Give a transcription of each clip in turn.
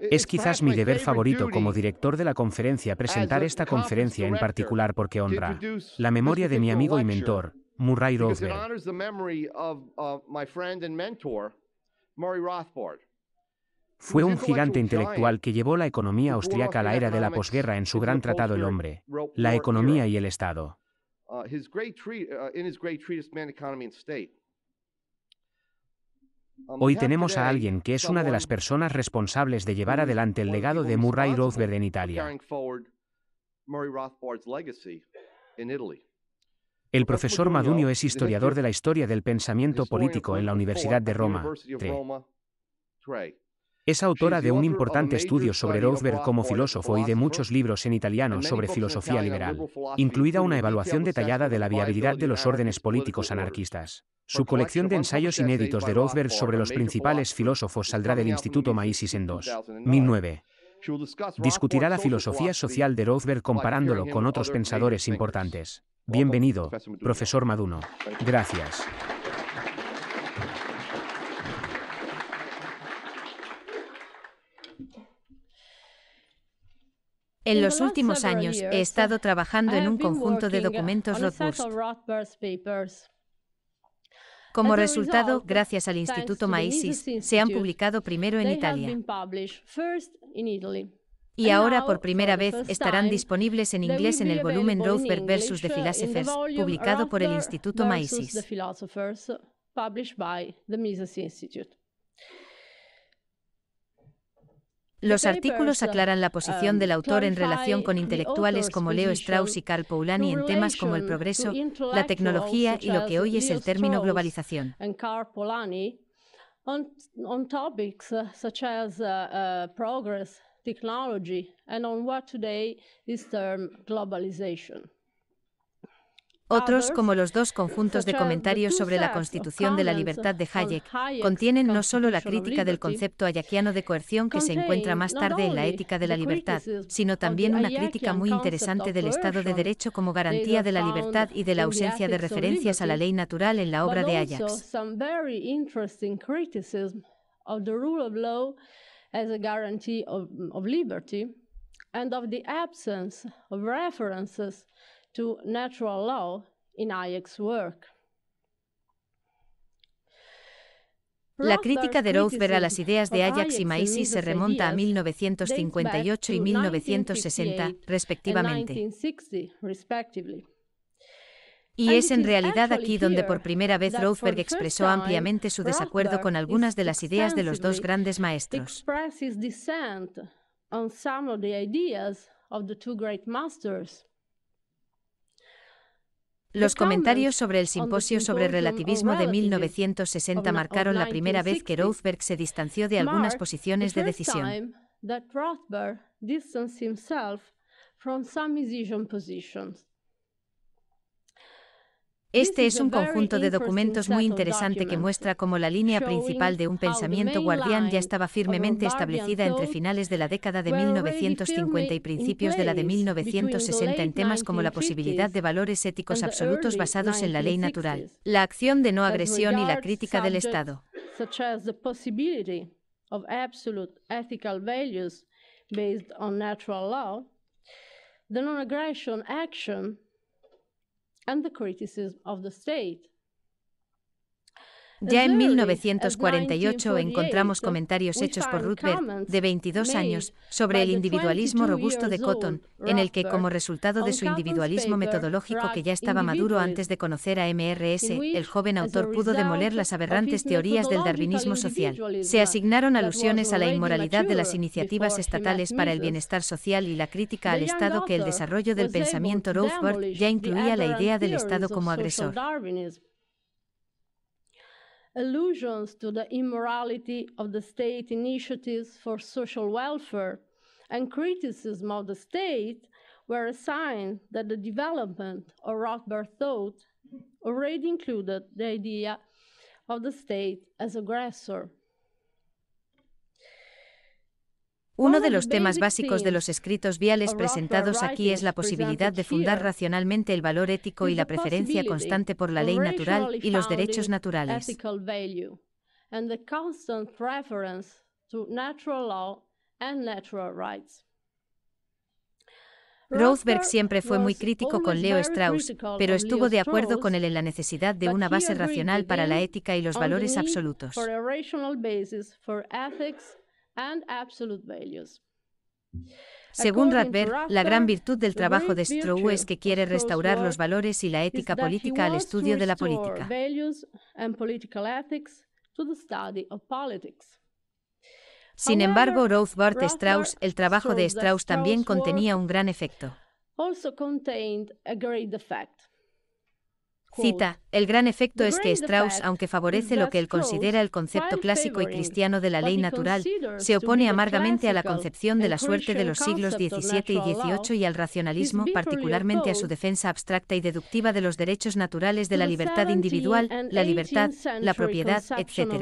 Eh, es quizás mi deber favorito como director de la conferencia presentar esta conferencia en particular porque honra la memoria de mi amigo y mentor, Murray Rothbard. Fue un gigante intelectual que llevó la economía austriaca a la era de la posguerra en su gran tratado El hombre, la economía y el Estado. Uh, Hoy tenemos a alguien que es una de las personas responsables de llevar adelante el legado de Murray Rothbard en Italia. El profesor Madunio es historiador de la historia del pensamiento político en la Universidad de Roma. Es autora de un importante estudio sobre Rothberg como filósofo y de muchos libros en italiano sobre filosofía liberal, incluida una evaluación detallada de la viabilidad de los órdenes políticos anarquistas. Su colección de ensayos inéditos de Rothberg sobre los principales filósofos saldrá del Instituto Maísis en 2009. Discutirá la filosofía social de Rothberg comparándolo con otros pensadores importantes. Bienvenido, profesor Maduno. Gracias. En los últimos años he estado trabajando ah, en un conjunto de documentos robust. Como resultado, gracias al Instituto Maisis, se han publicado primero en Italia y ahora por primera vez estarán disponibles en inglés en el volumen Rothberg versus uh, the Philosophers, publicado por el Instituto Mises. Los artículos aclaran la posición um, del autor en relación con intelectuales como Leo Strauss y Karl Polanyi en temas como el progreso, la tecnología y lo que hoy es el término globalización. Otros, como los dos conjuntos de comentarios sobre la constitución de la libertad de Hayek, contienen no solo la crítica del concepto hayekiano de coerción que se encuentra más tarde en la ética de la libertad, sino también una crítica muy interesante del Estado de Derecho como garantía de la libertad y de la ausencia de referencias a la ley natural en la obra de Hayek. La crítica de Rothberg a las ideas de Ajax y Maisi se remonta a 1958 y 1960, respectivamente. Y es en realidad aquí donde por primera vez Rothberg expresó ampliamente su desacuerdo con algunas de las ideas de los dos grandes maestros. Los comentarios sobre el simposio sobre relativismo de 1960 marcaron la primera vez que Rothberg se distanció de algunas posiciones de decisión. Este es un conjunto de documentos muy interesante que muestra cómo la línea principal de un pensamiento guardián ya estaba firmemente establecida entre finales de la década de 1950 y principios de la de 1960 en temas como la posibilidad de valores éticos absolutos basados en la ley natural, la acción de no agresión y la crítica del Estado. and the criticism of the state. Ya en 1948 encontramos comentarios hechos por Rutberg, de 22 años, sobre el individualismo robusto de Cotton, en el que como resultado de su individualismo metodológico que ya estaba maduro antes de conocer a MRS, el joven autor pudo demoler las aberrantes teorías del darwinismo social. Se asignaron alusiones a la inmoralidad de las iniciativas estatales para el bienestar social y la crítica al Estado que el desarrollo del pensamiento Rothbard ya incluía la idea del Estado como agresor. allusions to the immorality of the state initiatives for social welfare and criticism of the state were a sign that the development of Rothbard thought already included the idea of the state as aggressor. Uno de los temas básicos de los escritos viales presentados aquí es la posibilidad de fundar racionalmente el valor ético y la preferencia constante por la ley natural y los derechos naturales. Rothberg siempre fue muy crítico con Leo Strauss, pero estuvo de acuerdo con él en la necesidad de una base racional para la ética y los valores absolutos. Según Radberg, la gran virtud del trabajo de Strauss es que quiere restaurar los valores y la ética política al estudio de la política. Sin embargo, Rothbard Strauss, el trabajo de Strauss también contenía un gran efecto. Cita, el gran efecto es que Strauss, aunque favorece lo que él considera el concepto clásico y cristiano de la ley natural, se opone amargamente a la concepción de la suerte de los siglos XVII y XVIII y al racionalismo, particularmente a su defensa abstracta y deductiva de los derechos naturales de la libertad individual, la libertad, la propiedad, etc.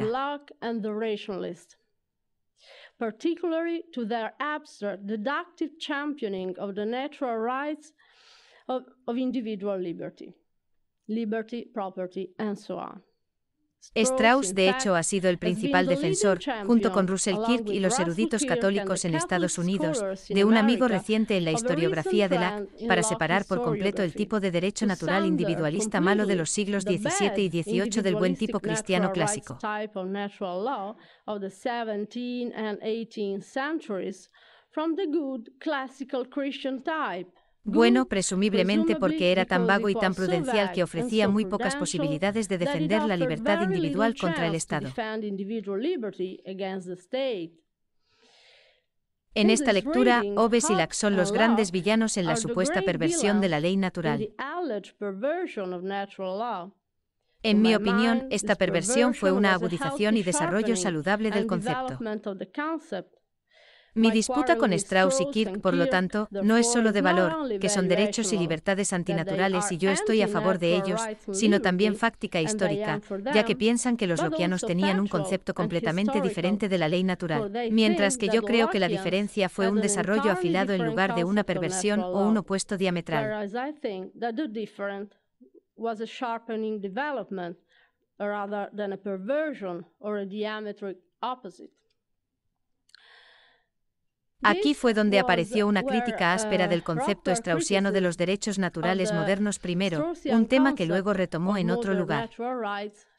individual Strauss, de hecho, ha sido el principal defensor, junto con Russell Kirk y los eruditos católicos en Estados Unidos, de un amigo reciente en la historiografía de la, para separar por completo el tipo de derecho natural individualista malo de los siglos XVII y XVIII del buen tipo cristiano clásico. Bueno, presumiblemente porque era tan vago y tan prudencial que ofrecía muy pocas posibilidades de defender la libertad individual contra el Estado. En esta lectura, Oves y Lac son los grandes villanos en la supuesta perversión de la ley natural. En mi opinión, esta perversión fue una agudización y desarrollo saludable del concepto. Mi disputa con Strauss y Kirk, por lo tanto, no es solo de valor, que son derechos y libertades antinaturales y yo estoy a favor de ellos, sino también fáctica e histórica, ya que piensan que los loquianos tenían un concepto completamente diferente de la ley natural, mientras que yo creo que la diferencia fue un desarrollo afilado en lugar de una perversión o un opuesto diametral. Aquí fue donde apareció una crítica uh, áspera del concepto straussiano de los derechos naturales modernos primero, un tema que luego retomó en otro lugar.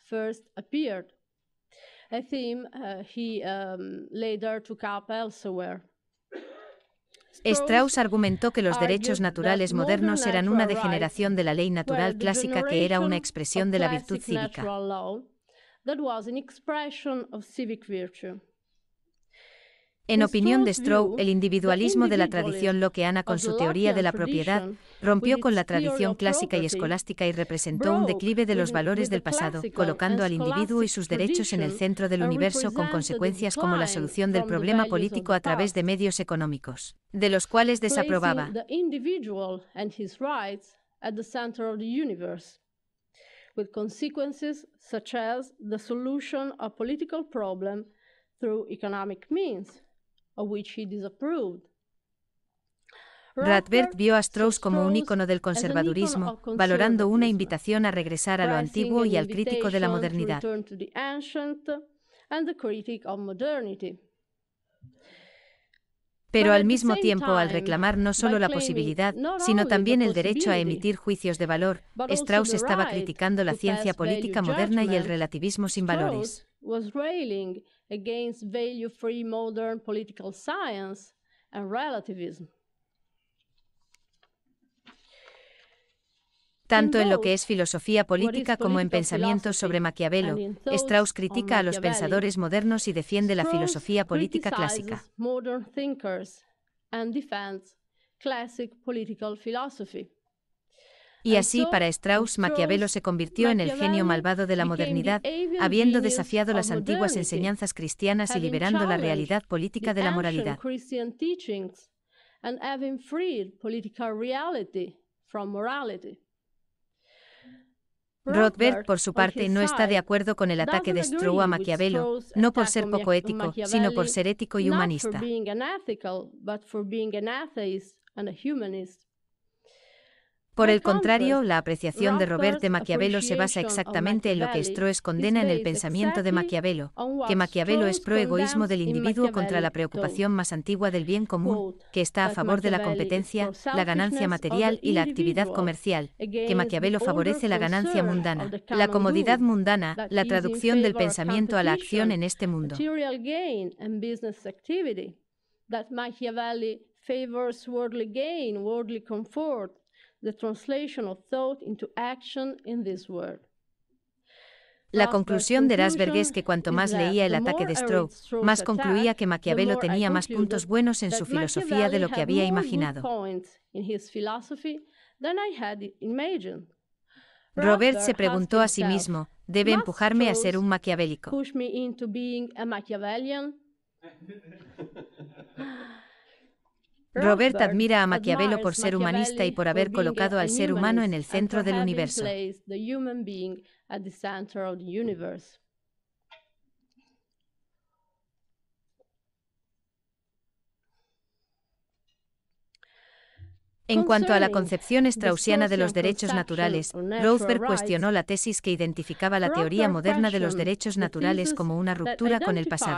Uh, um, Strauss argumentó que los derechos naturales modernos eran una degeneración de la ley natural clásica que era una expresión de la virtud cívica. En opinión de Stroh, el individualismo de la tradición loqueana con su teoría de la propiedad rompió con la tradición clásica y escolástica y representó un declive de los valores del pasado, colocando al individuo y sus derechos en el centro del universo con consecuencias como la solución del problema político a través de medios económicos, de los cuales desaprobaba. economic Radbert vio a Strauss como un ícono del conservadurismo, valorando una invitación a regresar a lo antiguo y al crítico de la modernidad. Pero al mismo tiempo, al reclamar no solo la posibilidad, sino también el derecho a emitir juicios de valor, Strauss estaba criticando la ciencia política moderna y el relativismo sin valores against value free modern political and relativism. Tanto en lo que es filosofía política como en pensamientos sobre Maquiavelo, Strauss critica a los pensadores modernos y defiende la filosofía política clásica. Y así para Strauss Maquiavelo se convirtió en el genio malvado de la modernidad, habiendo desafiado las antiguas enseñanzas cristianas y liberando la realidad política de la moralidad. Rothbard, por su parte, no está de acuerdo con el ataque de Strauss a Maquiavelo, no por ser poco ético, sino por ser ético y humanista. Por el contrario, la apreciación de Robert de Maquiavelo se basa exactamente en lo que Stroess condena en el pensamiento de Maquiavelo, que Maquiavelo es pro-egoísmo del individuo contra la preocupación más antigua del bien común, que está a favor de la competencia, la ganancia material y la actividad comercial, que Maquiavelo favorece la ganancia mundana, la comodidad mundana, la traducción del pensamiento a la acción en este mundo. La conclusión de Rasberg es que cuanto más leía el ataque de Stroh, más concluía que Maquiavelo tenía más puntos buenos en su filosofía de lo que había imaginado. Robert se preguntó a sí mismo, ¿debe empujarme a ser un maquiavélico? Robert admira a Maquiavelo por ser humanista y por haber colocado al ser humano en el centro del universo. En cuanto a la concepción straussiana de los derechos naturales, Rothberg cuestionó la tesis que identificaba la teoría moderna de los derechos naturales como una ruptura con el pasado.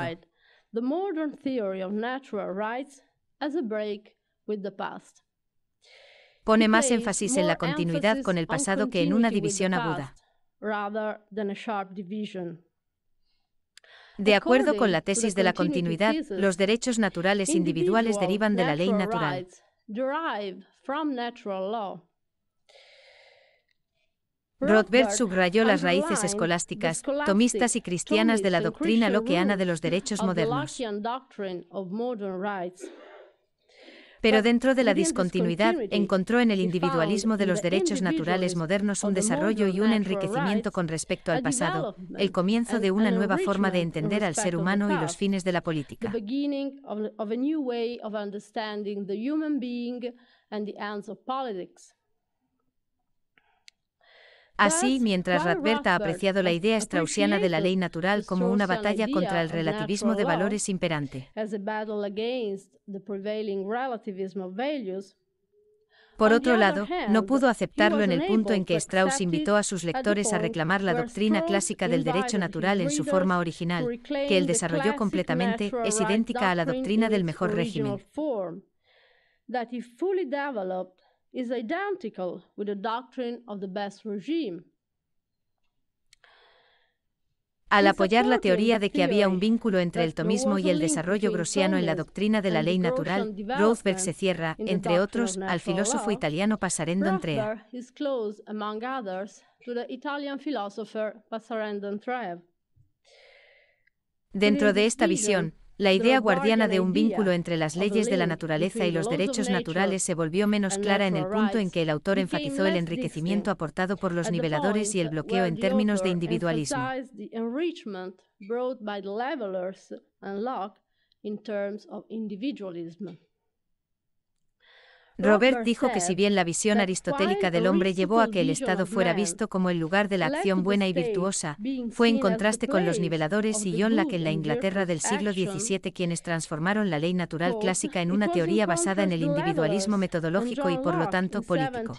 Pone más énfasis en la continuidad con el pasado que en una división aguda. De acuerdo con la tesis de la continuidad, los derechos naturales individuales derivan de la ley natural. Rothbard subrayó las raíces escolásticas, tomistas y cristianas de la doctrina loqueana de los derechos modernos. Pero dentro de la discontinuidad encontró en el individualismo de los derechos naturales modernos un desarrollo y un enriquecimiento con respecto al pasado, el comienzo de una nueva forma de entender al ser humano y los fines de la política. Así, mientras Radberta ha apreciado la idea straussiana de la ley natural como una batalla contra el relativismo de valores imperante. Por otro lado, no pudo aceptarlo en el punto en que Strauss invitó a sus lectores a reclamar la doctrina clásica del derecho natural en su forma original, que él desarrolló completamente, es idéntica a la doctrina del mejor régimen identical Al apoyar la teoría de que había un vínculo entre el tomismo y el desarrollo grosiano en la doctrina de la ley natural, Rothberg se cierra, entre otros, al filósofo italiano Passarendo Trev. Dentro de esta visión, la idea guardiana de un vínculo entre las leyes de la naturaleza y los derechos naturales se volvió menos clara en el punto en que el autor enfatizó el enriquecimiento aportado por los niveladores y el bloqueo en términos de individualismo. Robert dijo que si bien la visión aristotélica del hombre llevó a que el Estado fuera visto como el lugar de la acción buena y virtuosa, fue en contraste con los niveladores y John Locke en la Inglaterra del siglo XVII quienes transformaron la ley natural clásica en una teoría basada en el individualismo metodológico y por lo tanto político.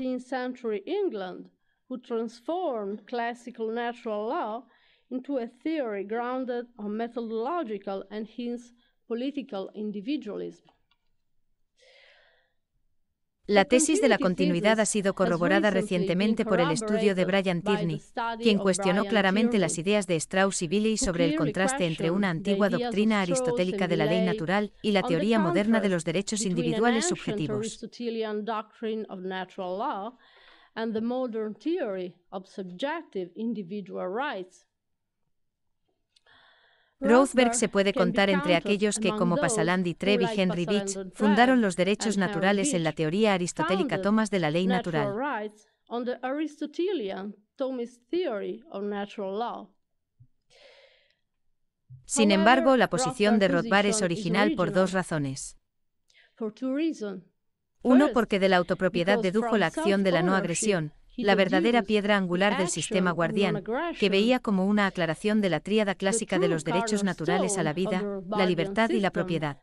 La tesis de la continuidad ha sido corroborada recientemente por el estudio de Brian Tierney, quien cuestionó claramente las ideas de Strauss y Billy sobre el contraste entre una antigua doctrina aristotélica de la ley natural y la teoría moderna de los derechos individuales subjetivos. Rothberg se puede contar entre aquellos que, como Trevi y Henry Beach, fundaron los derechos naturales en la teoría aristotélica Thomas de la ley natural. Sin embargo, la posición de Rothbard es original por dos razones. Uno, porque de la autopropiedad dedujo la acción de la no agresión, la verdadera piedra angular del sistema guardián, que veía como una aclaración de la tríada clásica de los derechos naturales a la vida, la libertad y la propiedad.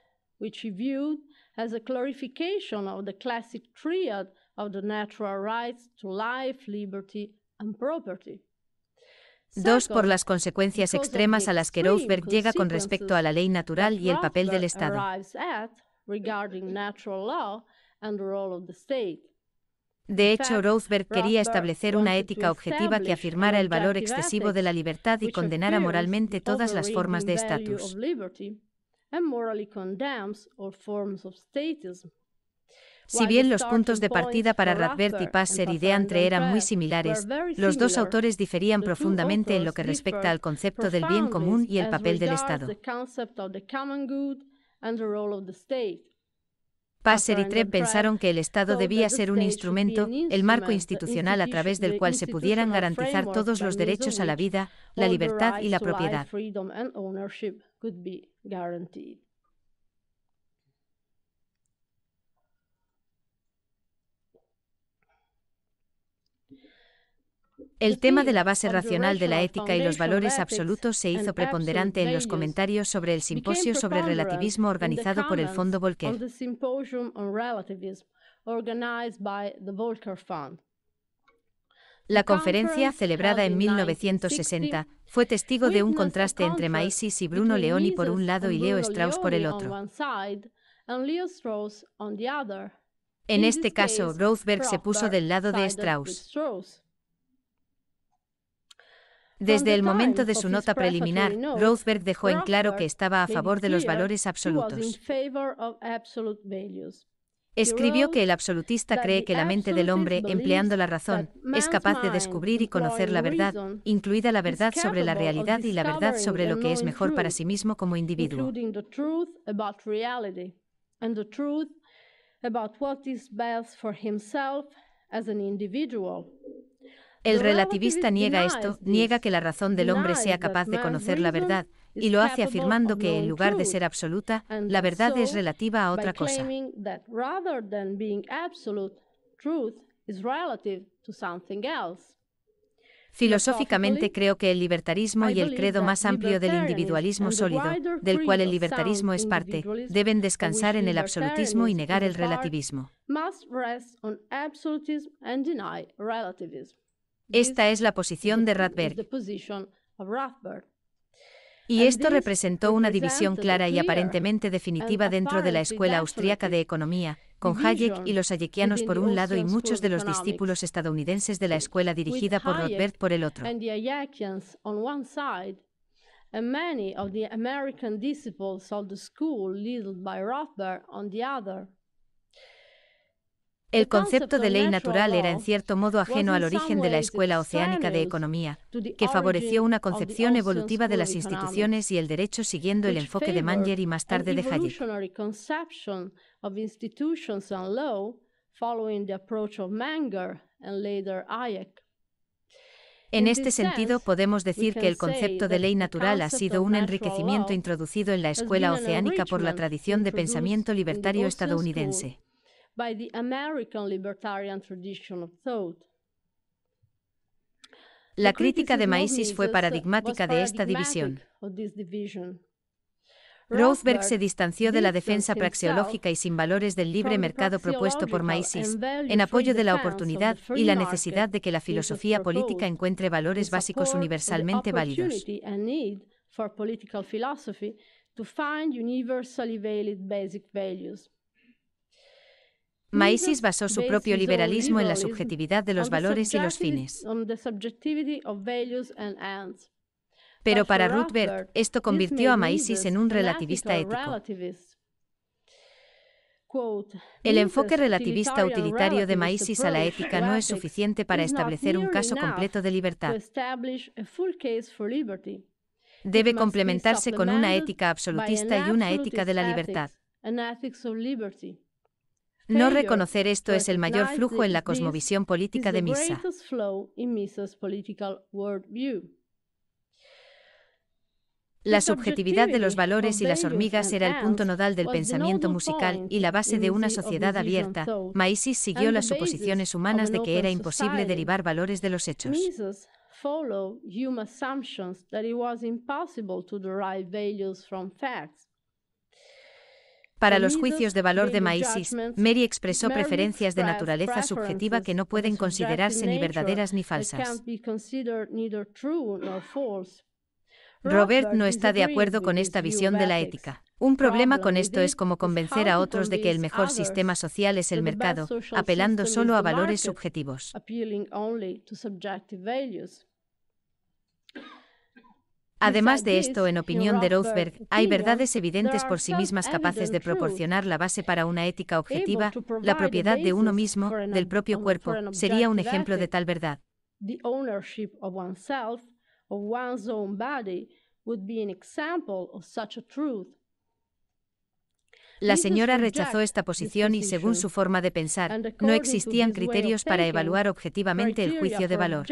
Dos por las consecuencias extremas a las que Roseberg llega con respecto a la ley natural y el papel del Estado. De hecho, Rothberg quería establecer una ética objetiva que afirmara el valor excesivo de la libertad y condenara moralmente todas las formas de estatus. Si bien los puntos de partida para Radbert y Passer y Deantre eran muy similares, los dos autores diferían profundamente en lo que respecta al concepto del bien común y el papel del Estado. Passer y Trepp pensaron que el Estado debía ser un instrumento, el marco institucional a través del cual se pudieran garantizar todos los derechos a la vida, la libertad y la propiedad. El tema de la base racional de la ética y los valores absolutos se hizo preponderante en los comentarios sobre el simposio sobre relativismo organizado por el Fondo Volcker. La conferencia, celebrada en 1960, fue testigo de un contraste entre Maisis y Bruno Leoni por un lado y Leo Strauss por el otro. En este caso, Rothberg se puso del lado de Strauss. Desde el momento de su nota preliminar, Rothberg dejó en claro que estaba a favor de los valores absolutos. Escribió que el absolutista cree que la mente del hombre, empleando la razón, es capaz de descubrir y conocer la verdad, incluida la verdad sobre la realidad y la verdad sobre lo que es mejor para sí mismo como individuo. El relativista niega esto, niega que la razón del hombre sea capaz de conocer la verdad, y lo hace afirmando que en lugar de ser absoluta, la verdad es relativa a otra cosa. Filosóficamente creo que el libertarismo y el credo más amplio del individualismo sólido, del cual el libertarismo es parte, deben descansar en el absolutismo y negar el relativismo. Esta es la posición de Rothbard Y esto representó una división clara y aparentemente definitiva dentro de la Escuela austríaca de Economía, con Hayek y los hayekianos por un lado y muchos de los discípulos estadounidenses de la escuela dirigida por Rothbard por el otro. El concepto de ley natural era en cierto modo ajeno al origen de la escuela oceánica de economía, que favoreció una concepción evolutiva de las instituciones y el derecho siguiendo el enfoque de Manger y más tarde de Hayek. En este sentido, podemos decir que el concepto de ley natural ha sido un enriquecimiento introducido en la escuela oceánica por la tradición de pensamiento libertario estadounidense. La crítica de Maísis fue paradigmática de esta división. Rothberg se distanció de la defensa praxeológica y sin valores del libre mercado propuesto por Maesis, en apoyo de la oportunidad y la necesidad de que la filosofía política encuentre valores básicos universalmente válidos. Macy's basó su propio liberalismo en la subjetividad de los valores y los fines. Pero para Rutberg, esto convirtió a Macy's en un relativista ético. El enfoque relativista utilitario de Macy's a la ética no es suficiente para establecer un caso completo de libertad. Debe complementarse con una ética absolutista y una ética de la libertad. No reconocer esto es el mayor flujo en la cosmovisión política de Misa. La subjetividad de los valores y las hormigas era el punto nodal del pensamiento musical y la base de una sociedad abierta. Maisis siguió las suposiciones humanas de que era imposible derivar valores de los hechos. Para los juicios de valor de Maísis, Mary expresó preferencias de naturaleza subjetiva que no pueden considerarse ni verdaderas ni falsas. Robert no está de acuerdo con esta visión de la ética. Un problema con esto es como convencer a otros de que el mejor sistema social es el mercado, apelando solo a valores subjetivos. Además de esto, en opinión de Rothberg, hay verdades evidentes por sí mismas capaces de proporcionar la base para una ética objetiva, la propiedad de uno mismo, del propio cuerpo, sería un ejemplo de tal verdad. La señora rechazó esta posición y, según su forma de pensar, no existían criterios para evaluar objetivamente el juicio de valor.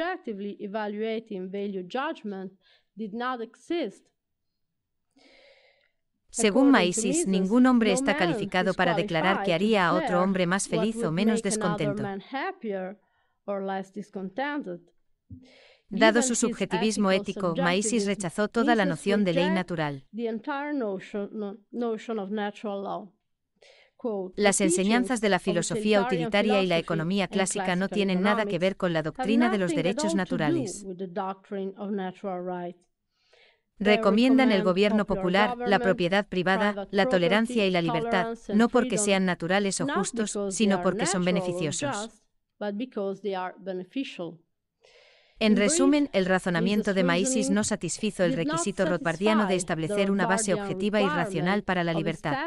Según Maísis, ningún hombre está calificado para declarar que haría a otro hombre más feliz o menos descontento. Dado su subjetivismo ético, Maísis rechazó toda la noción de ley natural. Las enseñanzas de la filosofía utilitaria y la economía clásica no tienen nada que ver con la doctrina de los derechos naturales. Recomiendan el gobierno popular, la propiedad privada, la tolerancia y la libertad, no porque sean naturales o justos, sino porque son beneficiosos. En resumen, el razonamiento de Maísis no satisfizo el requisito rothbardiano de establecer una base objetiva y racional para la libertad.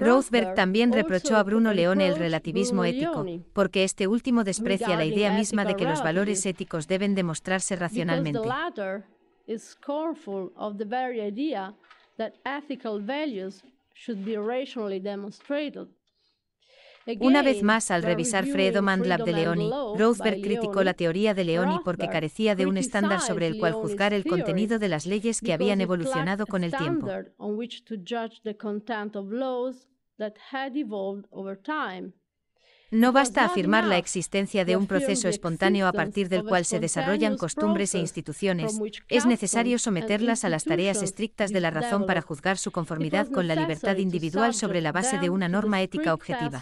Rothberg también reprochó a Bruno Leone el relativismo ético, porque este último desprecia la idea misma de que los valores éticos deben demostrarse racionalmente. Una vez más, al revisar Fredo Mandlab de Leoni, Rothberg criticó la teoría de Leoni porque carecía de un estándar sobre el cual juzgar el contenido de las leyes que habían evolucionado con el tiempo. No basta afirmar la existencia de un proceso espontáneo a partir del cual se desarrollan costumbres e instituciones, es necesario someterlas a las tareas estrictas de la razón para juzgar su conformidad con la libertad individual sobre la base de una norma ética objetiva.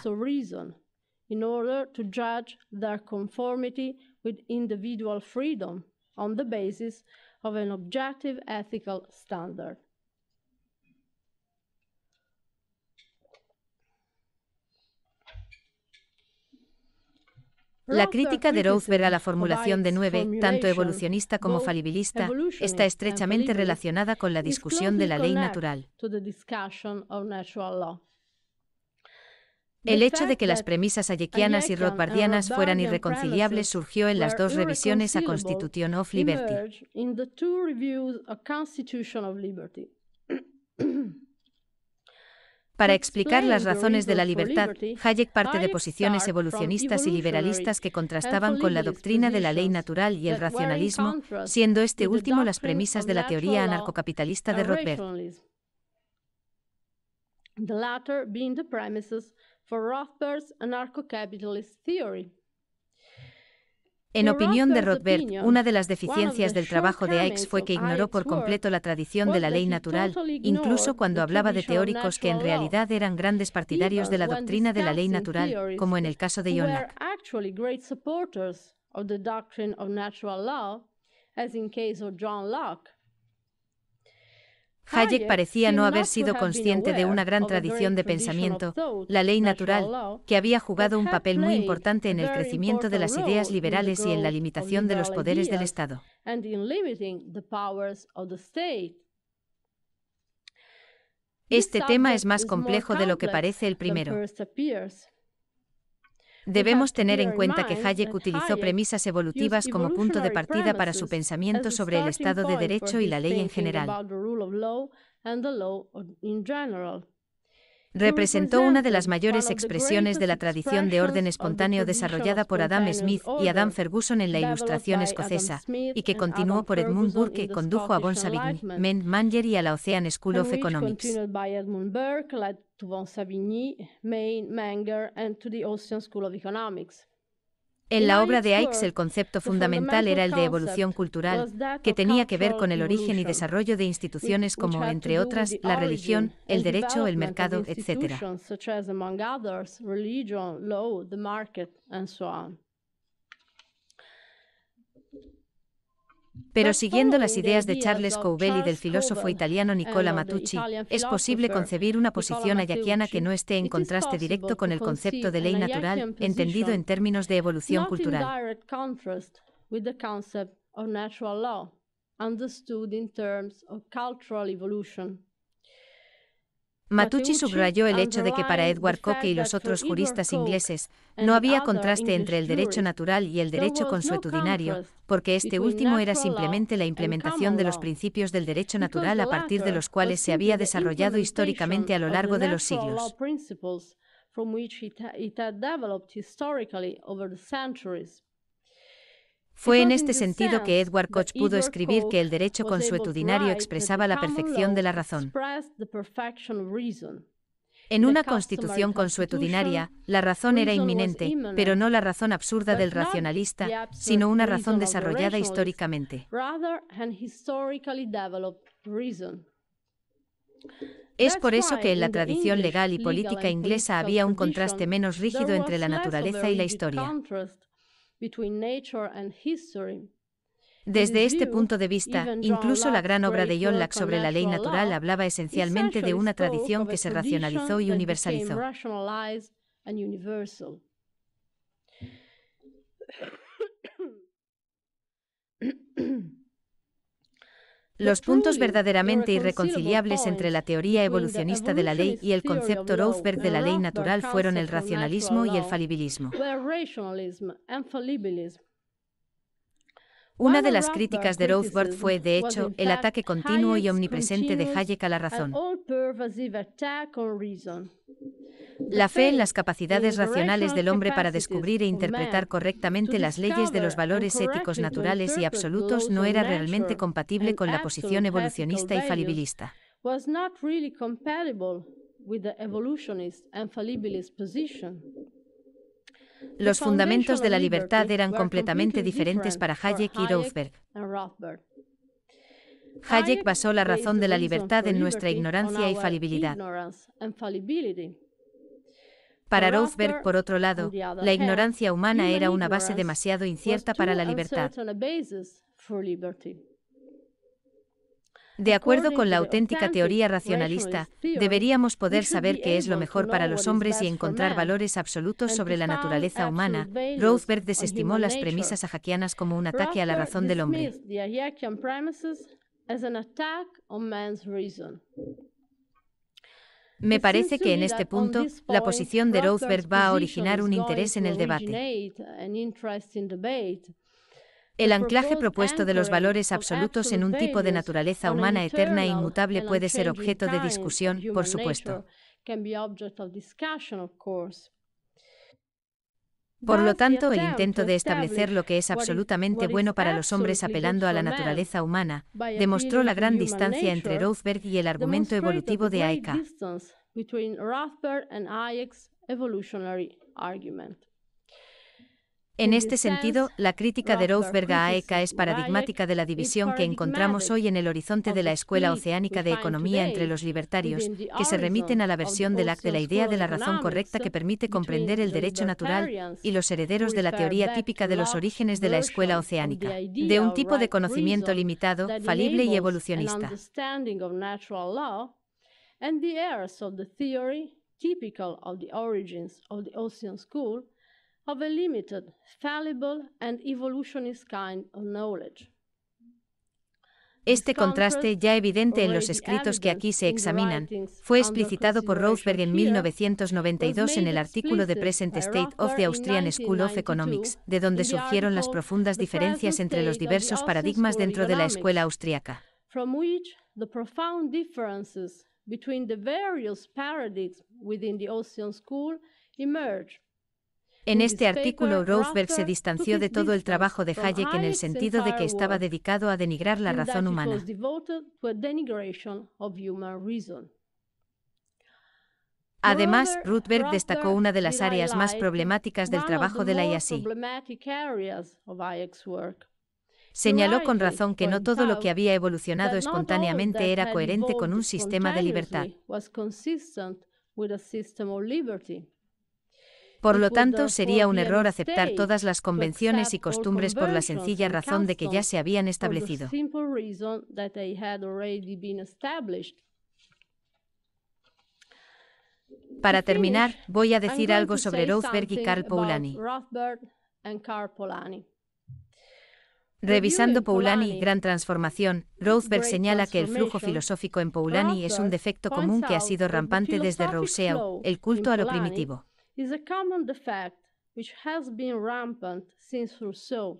La crítica de Rothberg a la formulación de nueve, tanto evolucionista como falibilista, está estrechamente relacionada con la discusión de la ley natural. El hecho de que las premisas hayekianas y rothbardianas fueran irreconciliables surgió en las dos revisiones a Constitution of Liberty. Para explicar las razones de la libertad, Hayek parte de posiciones evolucionistas y liberalistas que contrastaban con la doctrina de la ley natural y el racionalismo, siendo este último las premisas de la teoría anarcocapitalista de Rothbard. En opinión de Rothberg, una de las deficiencias del trabajo de Aix fue que ignoró por completo la tradición de la ley natural, incluso cuando hablaba de teóricos que en realidad eran grandes partidarios de la doctrina de la ley natural, como en el caso de John Locke. Hayek parecía no haber sido consciente de una gran tradición de pensamiento, la ley natural, que había jugado un papel muy importante en el crecimiento de las ideas liberales y en la limitación de los poderes del Estado. Este tema es más complejo de lo que parece el primero. Debemos tener en cuenta que Hayek utilizó premisas evolutivas como punto de partida para su pensamiento sobre el Estado de Derecho y la ley en general representó una de las mayores expresiones de la tradición de orden espontáneo desarrollada por Adam Smith y Adam Ferguson en la Ilustración escocesa, y que continuó por Edmund Burke, y condujo a Von Savigny, Maine, Manger y a la Ocean School of Economics. En la obra de Aix el concepto fundamental era el de evolución cultural, que tenía que ver con el origen y desarrollo de instituciones como, entre otras, la religión, el derecho, el mercado, etc. Pero siguiendo las ideas de Charles Couvel y del filósofo italiano Nicola Matucci, es posible concebir una posición ayaquiana que no esté en contraste directo con el concepto de ley natural, entendido en términos de evolución cultural. Matucci subrayó el hecho de que para Edward Coke y los otros juristas ingleses no había contraste entre el derecho natural y el derecho consuetudinario, porque este último era simplemente la implementación de los principios del derecho natural a partir de los cuales se había desarrollado históricamente a lo largo de los siglos. Fue en este sentido que Edward Koch pudo escribir que el derecho consuetudinario expresaba la perfección de la razón. En una constitución consuetudinaria, la razón era inminente, pero no la razón absurda del racionalista, sino una razón desarrollada históricamente. Es por eso que en la tradición legal y política inglesa había un contraste menos rígido entre la naturaleza y la historia. Desde este punto de vista, incluso la gran obra de John Locke sobre la ley natural hablaba esencialmente de una tradición que se racionalizó y universalizó. Los puntos verdaderamente irreconciliables entre la teoría evolucionista de la ley y el concepto Rothberg de la ley natural fueron el racionalismo y el falibilismo. Una de las críticas de Rothbard fue, de hecho, el ataque continuo y omnipresente de Hayek a la razón. La fe en las capacidades racionales del hombre para descubrir e interpretar correctamente las leyes de los valores éticos naturales y absolutos no era realmente compatible con la posición evolucionista y falibilista. Los fundamentos de la libertad eran completamente diferentes para Hayek y Rothberg. Hayek basó la razón de la libertad en nuestra ignorancia y falibilidad. Para Rothberg, por otro lado, la ignorancia humana era una base demasiado incierta para la libertad. De acuerdo con la auténtica teoría racionalista, deberíamos poder saber qué es lo mejor para los hombres y encontrar valores absolutos sobre la naturaleza humana. Rothberg desestimó las premisas ajaquianas como un ataque a la razón del hombre. Me parece que en este punto la posición de Rothberg va a originar un interés en el debate. El anclaje propuesto de los valores absolutos en un tipo de naturaleza humana eterna e inmutable puede ser objeto de discusión, por supuesto. Por lo tanto, el intento de establecer lo que es absolutamente bueno para los hombres apelando a la naturaleza humana demostró la gran distancia entre Rothberg y el argumento evolutivo de Hayek. En este sentido, la crítica de Rothberg a AECA es paradigmática de la división que encontramos hoy en el horizonte de la Escuela Oceánica de Economía entre los libertarios, que se remiten a la versión de la idea de la razón correcta que permite comprender el derecho natural, y los herederos de la teoría típica de los orígenes de la Escuela Oceánica, de un tipo de conocimiento limitado, falible y evolucionista. Este contraste, ya evidente en los escritos que aquí se examinan, fue explicitado por Rothberg en 1992 en el artículo de Present State of the Austrian School of Economics, de donde surgieron las profundas diferencias entre los diversos paradigmas dentro de la escuela austriaca. En este artículo, Rothberg se distanció de todo el trabajo de Hayek en el sentido de que estaba dedicado a denigrar la razón humana. Además, Rothberg destacó una de las áreas más problemáticas del trabajo de la IASI. Señaló con razón que no todo lo que había evolucionado espontáneamente era coherente con un sistema de libertad. Por lo tanto, sería un error aceptar todas las convenciones y costumbres por la sencilla razón de que ya se habían establecido. Para terminar, voy a decir algo sobre Rothberg y Karl Polanyi. Revisando Poulani, Gran Transformación, Rothberg señala que el flujo filosófico en Poulani es un defecto común que ha sido rampante desde Rousseau, el culto a lo primitivo. Rousseau,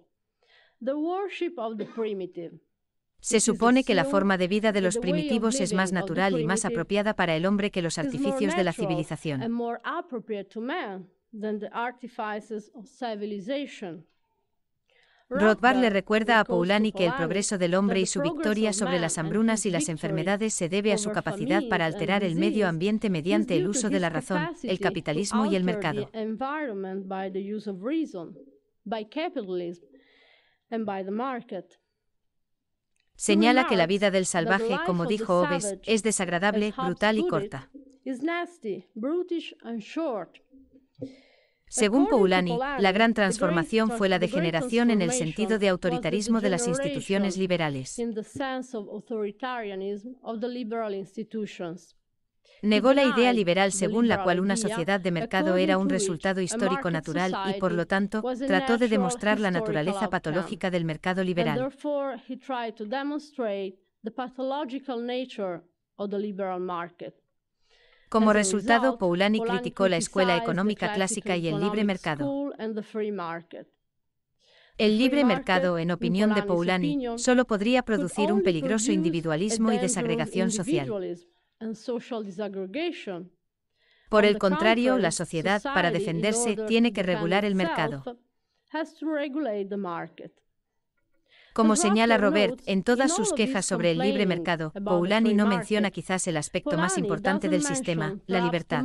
worship Se supone que la forma de vida de los primitivos es más natural y más apropiada para el hombre que los artificios de la civilización. Rothbard le recuerda a Poulani que el progreso del hombre y su victoria sobre las hambrunas y las enfermedades se debe a su capacidad para alterar el medio ambiente mediante el uso de la razón, el capitalismo y el mercado. Señala que la vida del salvaje, como dijo Oves, es desagradable, brutal y corta. Según Poulani, la gran transformación fue la degeneración en el sentido de autoritarismo de las instituciones liberales. Negó la idea liberal según la cual una sociedad de mercado era un resultado histórico natural y, por lo tanto, trató de demostrar la naturaleza patológica del mercado liberal. Como resultado, Poulani criticó la escuela económica clásica y el libre mercado. El libre mercado, en opinión de Poulani, solo podría producir un peligroso individualismo y desagregación social. Por el contrario, la sociedad, para defenderse, tiene que regular el mercado. Como señala Robert en todas sus quejas sobre el libre mercado, Poulani no menciona quizás el aspecto más importante del sistema, la libertad.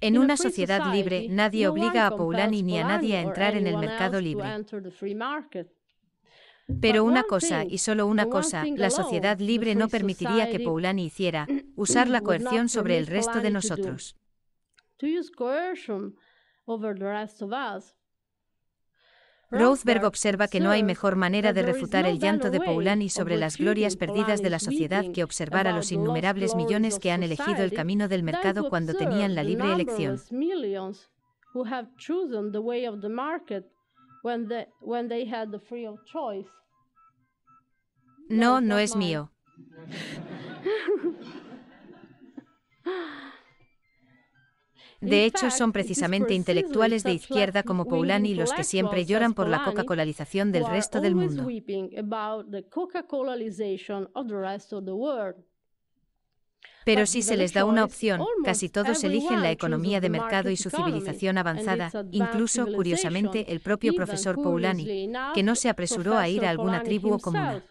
En una sociedad libre, nadie obliga a Poulani ni a nadie a entrar en el mercado libre. Pero una cosa, y solo una cosa, la sociedad libre no permitiría que Poulani hiciera, usar la coerción sobre el resto de nosotros. Rothberg observa que no hay mejor manera de refutar el llanto de Poulani sobre las glorias perdidas de la sociedad que observar a los innumerables millones que han elegido el camino del mercado cuando tenían la libre elección. No, no es mío. De hecho, son precisamente intelectuales de izquierda como Poulani los que siempre lloran por la Coca-Colalización del resto del mundo. Pero si se les da una opción, casi todos eligen la economía de mercado y su civilización avanzada, incluso, curiosamente, el propio profesor Poulani, que no se apresuró a ir a alguna tribu o comuna.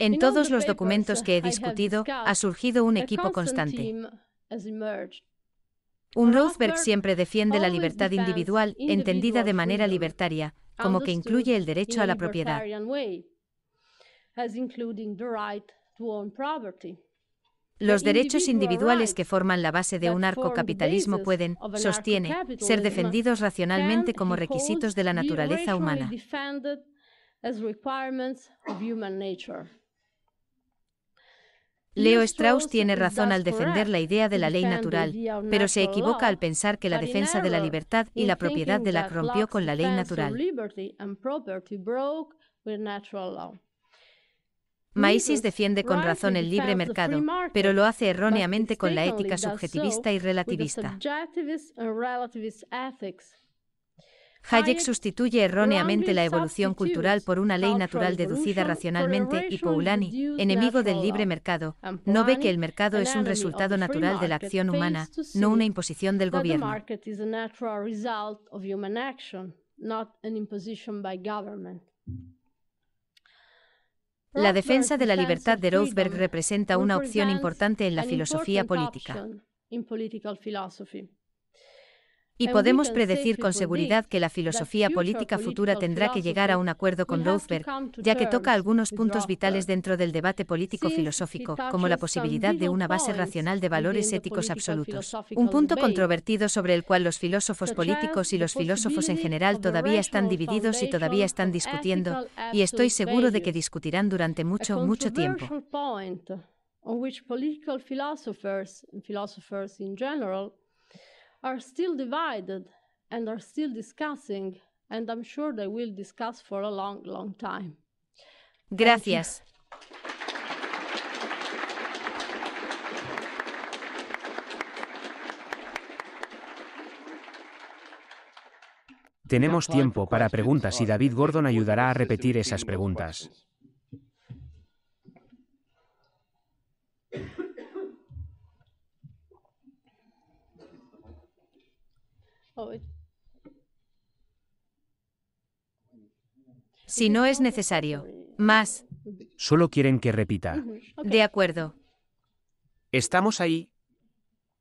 En todos los documentos que he uh, discutido, ha surgido un equipo constante. Un Rothberg siempre defiende la libertad individual, entendida de manera libertaria, como que incluye el derecho a la propiedad. Los derechos individuales que forman la base de un arcocapitalismo pueden, sostiene, ser defendidos racionalmente como requisitos de la naturaleza humana. Leo Strauss tiene razón al defender la idea de la ley natural, pero se equivoca al pensar que la defensa de la libertad y la propiedad de la rompió con la ley natural. Maísis defiende con razón el libre mercado, pero lo hace erróneamente con la ética subjetivista y relativista. Hayek sustituye erróneamente la evolución cultural por una ley natural deducida racionalmente y Poulani, enemigo del libre mercado, no ve que el mercado es un resultado natural de la acción humana, no una imposición del gobierno. La defensa de la libertad de Rothberg representa una opción importante en la filosofía política. Y podemos predecir con seguridad que la filosofía política futura tendrá que llegar a un acuerdo con Rothberg, ya que toca algunos puntos vitales dentro del debate político-filosófico, como la posibilidad de una base racional de valores éticos absolutos. Un punto controvertido sobre el cual los filósofos políticos y los filósofos en general todavía están divididos y todavía están discutiendo, y estoy seguro de que discutirán durante mucho, mucho tiempo are still divided and are still discussing, and I'm sure they will discuss for a long, long time. Gracias. Tenemos tiempo para preguntas y David Gordon ayudará a repetir esas preguntas. Si no es necesario. Más. Solo quieren que repita. De acuerdo. ¿Estamos ahí?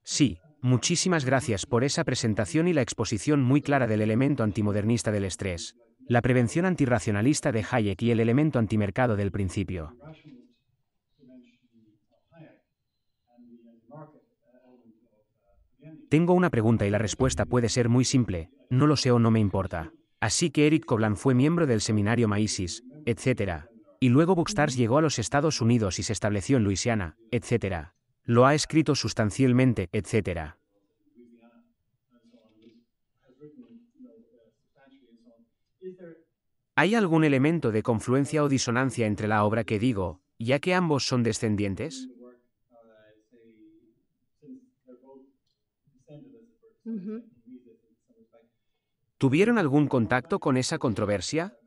Sí, muchísimas gracias por esa presentación y la exposición muy clara del elemento antimodernista del estrés, la prevención antirracionalista de Hayek y el elemento antimercado del principio. Tengo una pregunta y la respuesta puede ser muy simple, no lo sé o no me importa. Así que Eric Koblan fue miembro del seminario Maísis, etc. Y luego Bookstars llegó a los Estados Unidos y se estableció en Luisiana, etc. Lo ha escrito sustancialmente, etc. ¿Hay algún elemento de confluencia o disonancia entre la obra que digo, ya que ambos son descendientes? ¿Tuvieron algún contacto con esa controversia?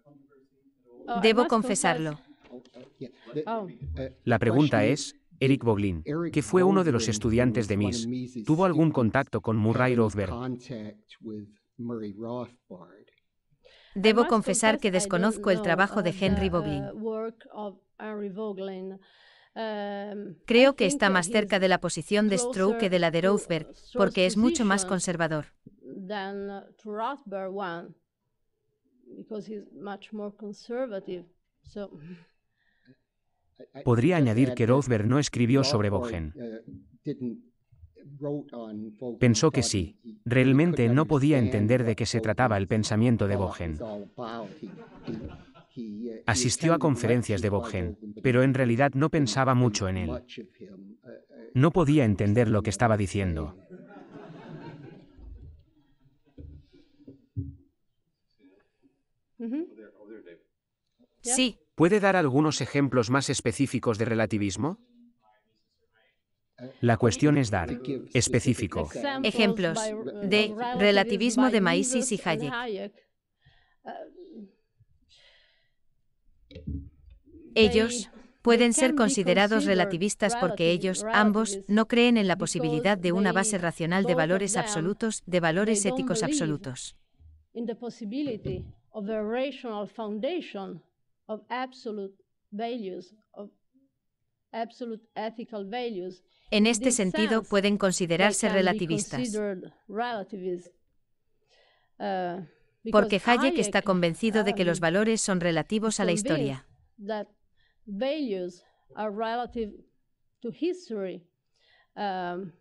Oh, Debo confesarlo. Oh. La pregunta es, Eric Boglin, que fue uno de los estudiantes de Miss, ¿tuvo algún contacto con Murray Rothbard? Debo confesar que desconozco el trabajo de uh, Henry Boglin. Em, Creo que está más cerca de la posición de Stroh que de la de uh, Rothberg, porque es mucho más conservador. Uh, Podría añadir que Rothberg no escribió sobre uh, Bogen. Pensó que sí. Realmente no podía entender de qué se trataba el pensamiento de Bogen. Asistió a conferencias de Bohm, pero en realidad no pensaba mucho en él. No podía entender lo que estaba diciendo. Sí. ¿Puede dar algunos ejemplos más específicos de relativismo? La cuestión es dar específico. Ejemplos de relativismo de Maisis y Hayek. Eh, Ellos pueden ser considerados relativistas porque ellos, ambos, no creen en la posibilidad de una base racional de valores absolutos, de valores éticos absolutos. En este sentido, pueden considerarse relativistas. Porque Hayek está convencido de que los valores son relativos a la historia. Uh, um,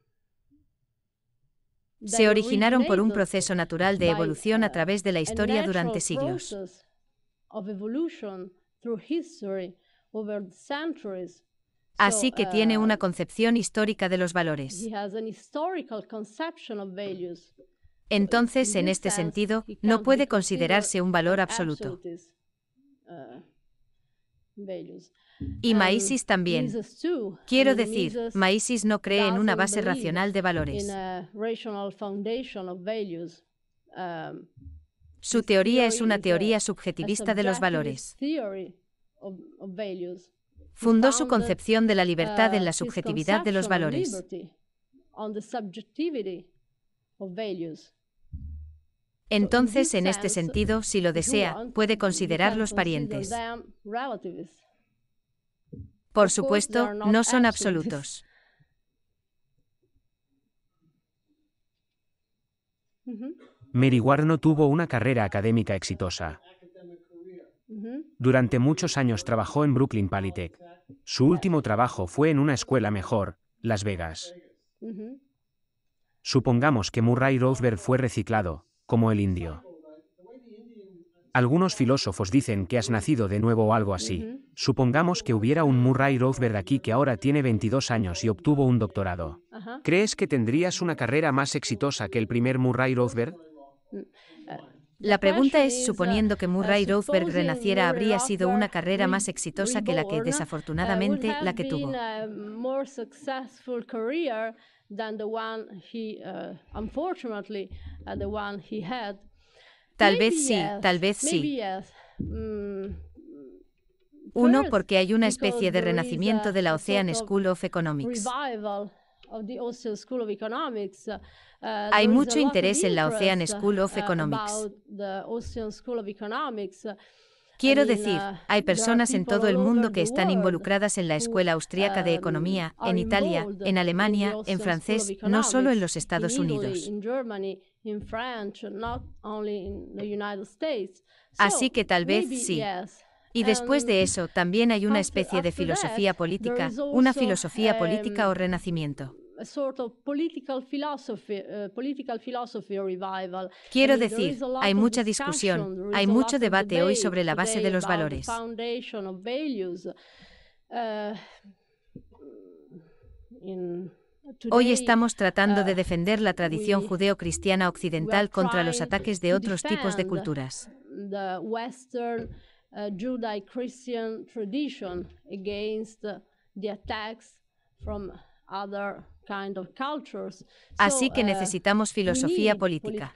se originaron por un proceso natural de evolución a uh, través de la historia durante siglos. Así que tiene una uh, concepción histórica de los valores. Entonces, en este sentido, no puede considerarse un valor absoluto. Y Maísis también. Quiero decir, Maísis no cree en una base racional de valores. Um, su teoría es una teoría subjetivista de los valores. Fundó su concepción de la libertad en la uh, subjetividad de los valores. Entonces, en este sentido, si lo desea, puede considerar los parientes. Por supuesto, no son absolutos. Mm-hmm. Mary no tuvo una carrera académica exitosa. Durante muchos años trabajó en Brooklyn Polytech. Su último trabajo fue en una escuela mejor, Las Vegas. Mm-hmm. Supongamos que Murray Rothberg fue reciclado, como el indio. Algunos filósofos dicen que has nacido de nuevo o algo así. Supongamos que hubiera un Murray Rothbard aquí que ahora tiene 22 años y obtuvo un doctorado. ¿Crees que tendrías una carrera más exitosa que el primer Murray Rothbard? Mm, la pregunta es, suponiendo que Murray Rothberg renaciera, ¿habría sido una carrera más exitosa que la que desafortunadamente uh, la que tuvo? Uh, uh, tal vez sí, tal vez sí. Uno, porque hay una especie de renacimiento de la Ocean School of Economics. Hay mucho interés en la Ocean School of Economics. Uh, Quiero decir, hay personas en todo el mundo que están involucradas en la Escuela Austriaca de um, Economía, en Italia, en Alemania, en francés, no solo en los Estados Unidos. Así que tal vez sí. Y después de eso, también hay una especie de filosofía política, una um, filosofía política o renacimiento. Uh, Quiero decir, hay mucha discusión, hay mucho debate hoy sobre la base de los valores. Uh, hoy estamos tratando de uh, defender la tradición judeo-cristiana occidental contra los ataques de otros tipos de culturas. Así que uh, necesitamos filosofía política.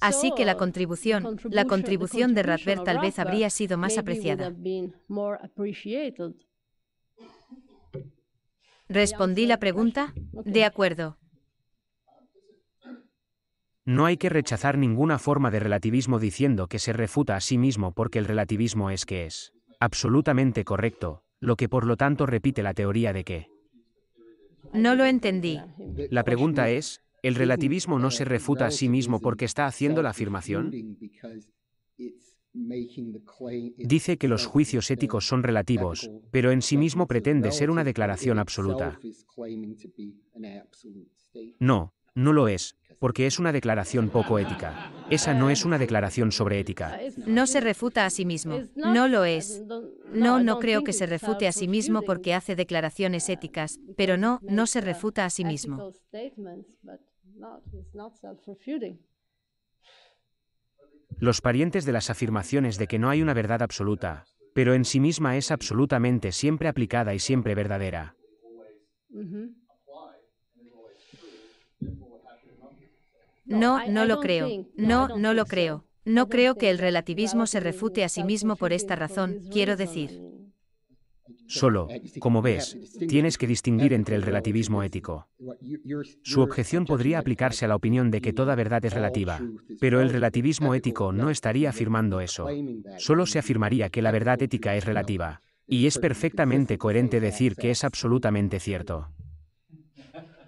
Así que la contribución, la contribución de Radver tal vez habría sido más apreciada. ¿Respondí la pregunta? De acuerdo. No hay que rechazar ninguna forma de relativismo diciendo que se refuta a sí mismo porque el relativismo es que es absolutamente correcto, lo que por lo tanto repite la teoría de que no lo entendí. La pregunta es, ¿el relativismo no se refuta a sí mismo porque está haciendo la afirmación? Dice que los juicios éticos son relativos, pero en sí mismo pretende ser una declaración absoluta. No, no lo es, porque es una declaración poco ética. Esa no es una declaración sobre ética. No se refuta a sí mismo. No lo es. No, no creo que se refute a sí mismo porque hace declaraciones éticas, pero no, no se refuta a sí mismo. Los parientes de las afirmaciones de que no hay una verdad absoluta, pero en sí misma es absolutamente siempre aplicada y siempre verdadera. No, no lo creo. No, no lo creo. No creo que el relativismo se refute a sí mismo por esta razón, quiero decir. Solo, eh, como ves, tienes que distinguir eh, entre el relativismo ético. Su objeción podría aplicarse a la opinión de que toda verdad es relativa, pero el relativismo ético no estaría afirmando eso. Solo se afirmaría que la verdad ética es relativa, y es perfectamente coherente decir que es absolutamente cierto.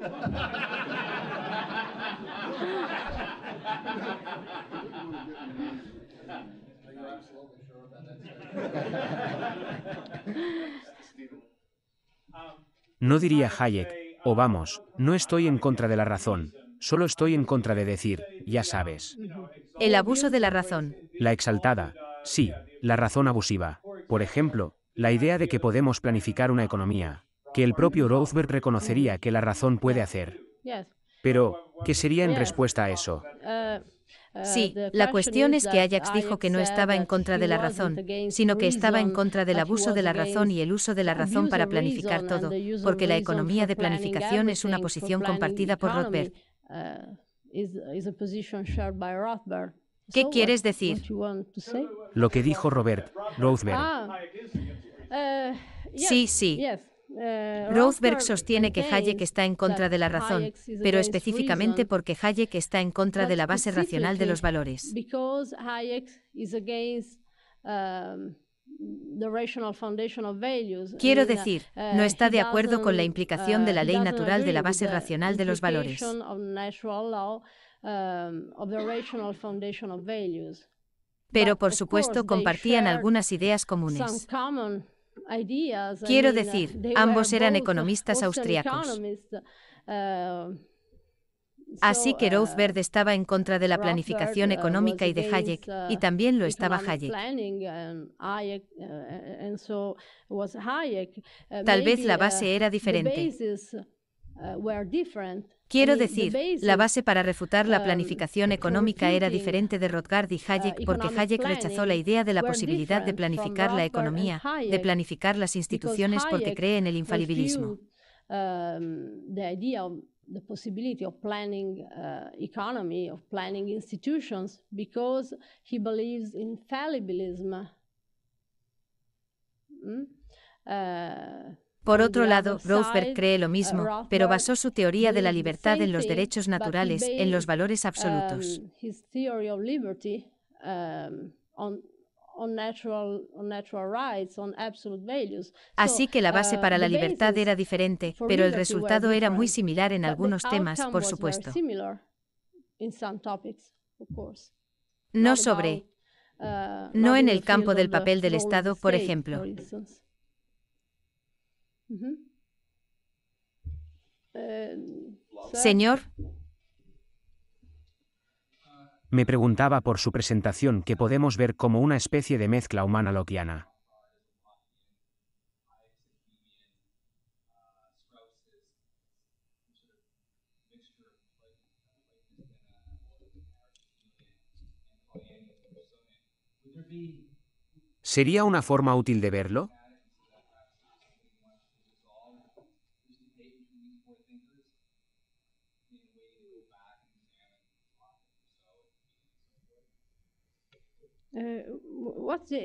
No diría Hayek, o vamos, no estoy en contra de la razón, solo estoy en contra de decir, ya sabes. El abuso de la razón. La exaltada, sí, la razón abusiva. Por ejemplo, la idea de que podemos planificar una economía, que el propio Rothbard reconocería que la razón puede hacer. Pero, ¿qué sería en respuesta a eso? Uh, Sí, uh, la cuestión es que Ajax dijo que no estaba en contra de la razón, sino que estaba en contra del abuso de la razón y el uso de la razón para planificar todo, porque la economía de planificación es una posición compartida por Rothberg. Uh, ¿Qué quieres decir? Lo que dijo Robert Rothbard. Ah, uh, sí, sí. Eh, Rothberg sostiene que Hayek está en contra de la razón, pero específicamente porque Hayek está en contra de la base racional de los valores. Um, Quiero uh, decir, uh, no está de acuerdo con la implicación de uh, la ley natural de la base racional de los valores. Um, pero por supuesto compartían algunas ideas comunes. Quiero uh, decir, ambos eran economistas austriacos. Uh, Así que uh, Rothbard estaba en contra de la planificación económica y de Hayek, y también lo estaba Hayek. Um, Tal vez la base era diferente. Quiero decir, la base para refutar la planificación económica era diferente de Rothgard y uh, Hayek porque Hayek rechazó la idea de la posibilidad de planificar la economía, de planificar las instituciones porque cree en el infalibilismo. Por otro lado, Rothberg cree lo eh, mismo, pero basó su teoría de la libertad en los derechos naturales, en los valores absolutos. Así que la base para um, la libertad era diferente, pero el resultado era muy similar en algunos temas, por supuesto. No sobre, uh, no en el campo del papel del Estado, por ejemplo. Eh, Señor. Me preguntaba por su presentación que podemos ver como una especie de mezcla humana-loquiana. ¿Sería una forma útil de verlo?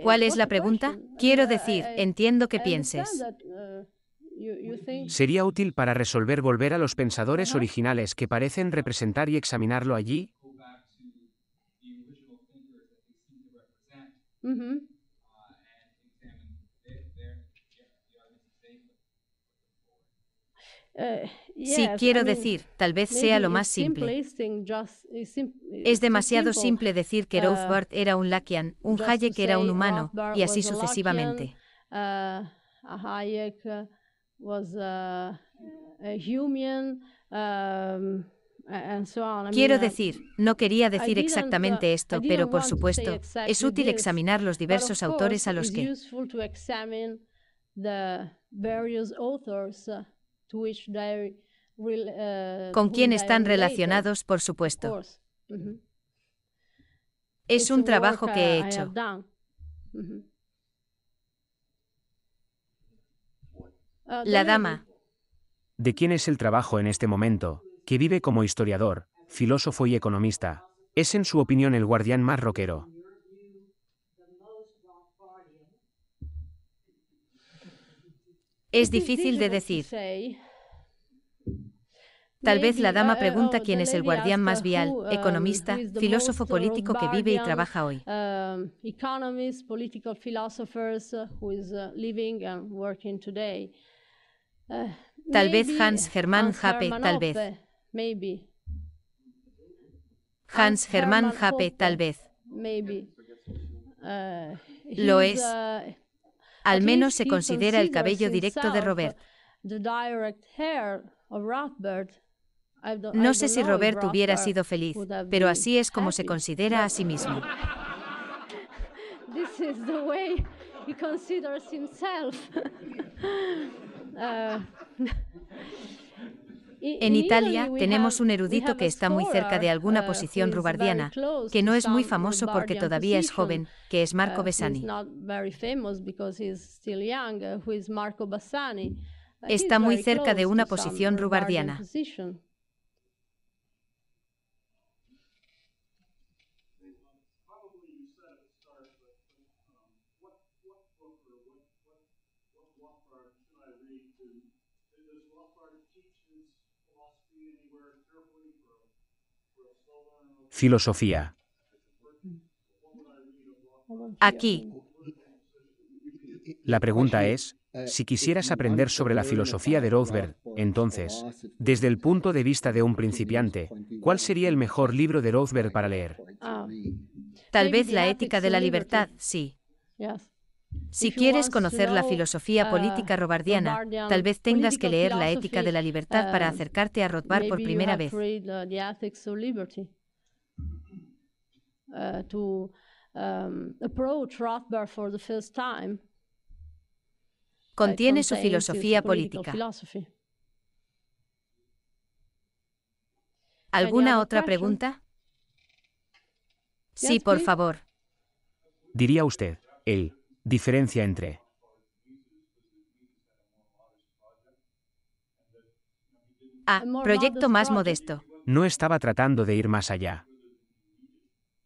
¿Cuál es la pregunta? Quiero decir, entiendo que pienses. Uh, ¿Sería útil para resolver volver a los pensadores originales que parecen representar y examinarlo allí? Mm-hmm. Eh, sí, quiero decir, tal vez sea lo más simple. Es demasiado simple decir que Rothbard uh, era un Lakian, un Hayek era un humano, y así sucesivamente. Quiero decir, no quería decir exactamente uh, esto, pero por supuesto, es útil examinar los diversos autores a los que eh, con quién están relacionados, por supuesto. Es un trabajo que he hecho. La dama. ¿De quién es el trabajo en este momento? Que vive como historiador, filósofo y economista. Es en su opinión el guardián más roquero. Es difícil de decir. Tal vez la dama pregunta oh, quién es el guardián más vial, um, economista, filósofo político que vive y trabaja hoy. Um, uh, uh, uh, tal vez Hans Hermann Happe, tal vez. Hans Hermann Happe, tal vez. Lo es. Al menos se considera el cabello directo de Robert. No sé si Robert hubiera sido feliz, pero así es como se considera a sí mismo. Uh, en Italia tenemos un erudito que está muy cerca de alguna uh, posición rubardiana, que no es muy famoso porque todavía es joven, que es Marco uh, Besani. Uh, está muy cerca de una posición rubardiana. Filosofía. Aquí. La pregunta es, si quisieras aprender sobre la filosofía de Rothbard, entonces, desde el punto de vista de un principiante, ¿cuál sería el mejor libro de Rothbard para leer? Ah. Tal vez La ética de la libertad, sí. Si quieres conocer la filosofía uh, política robardiana, tal vez tengas que leer La ética de la libertad para uh, acercarte a Rothbard por primera vez. Uh, Uh, to um, Rothbard contiene su filosofía política. ¿Alguna otra pregunta? Sí, por favor. Diría usted, el diferencia entre... Ah, A. Proyecto más modesto. No estaba tratando de ir más allá.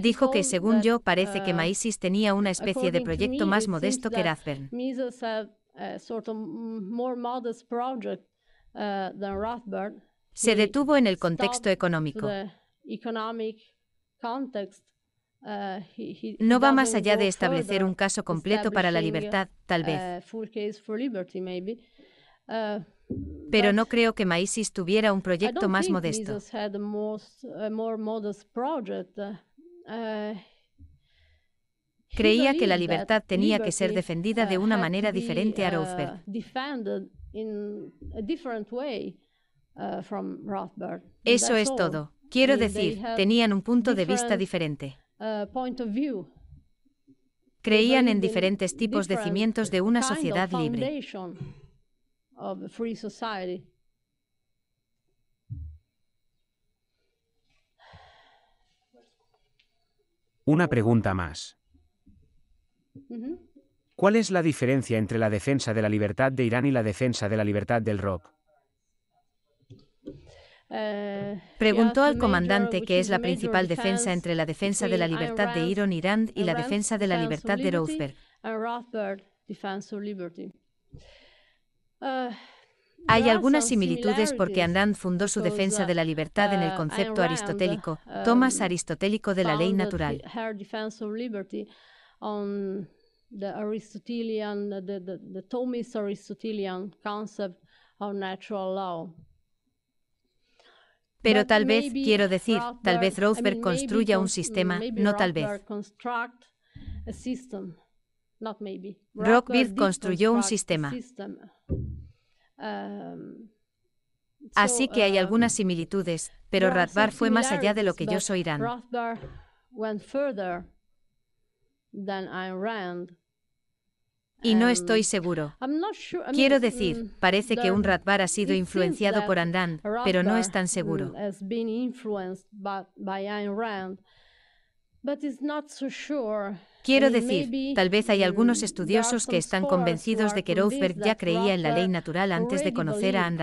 Dijo que según yo parece que uh, maísis tenía una especie de proyecto más modesto que uh, Rathburn. Se detuvo en el contexto económico. Uh, no va más allá de establecer un caso completo para la libertad, tal vez. Pero no creo que maísis tuviera un proyecto más modesto. Creía que la libertad tenía que ser defendida uh, de una manera diferente a uh, uh, Rothbard. Eso es todo. Quiero decir, tenían un punto de vista diferente. Creían en diferentes tipos de cimientos de una sociedad libre. Una pregunta más. ¿Cuál es la diferencia entre la defensa de la libertad de Irán y la defensa de la libertad del rock? Eh, Preguntó al comandante qué es la principal defensa entre la defensa de la libertad de Iron Irán y la defensa de la libertad de Rothberg? Hay algunas similitudes porque Anand fundó su defensa de la libertad en el uh, concepto aristotélico, uh, Thomas aristotélico de la ley natural. Pero tal vez, quiero decir, tal vez Rothberg construya un sistema, no tal vez. Rothberg construyó un sistema. Así que hay um, algunas similitudes, pero Radbar fue más allá de lo que yo soy Rand, Y no estoy seguro. Quiero mm, decir, parece que un Radbar ha sido influenciado por Andán, pero no es tan mm, seguro. Quiero decir, tal vez hay algunos estudiosos que están convencidos de que Rothberg ya creía en la ley natural antes de conocer a um,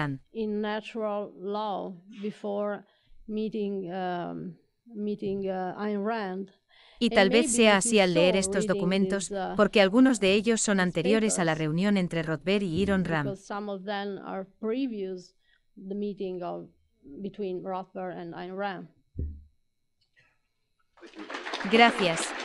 uh, Rand, Y tal vez sea así al leer estos documentos, uh, porque algunos de ellos son anteriores a la reunión entre Rothberg y Iron Ram. Gracias.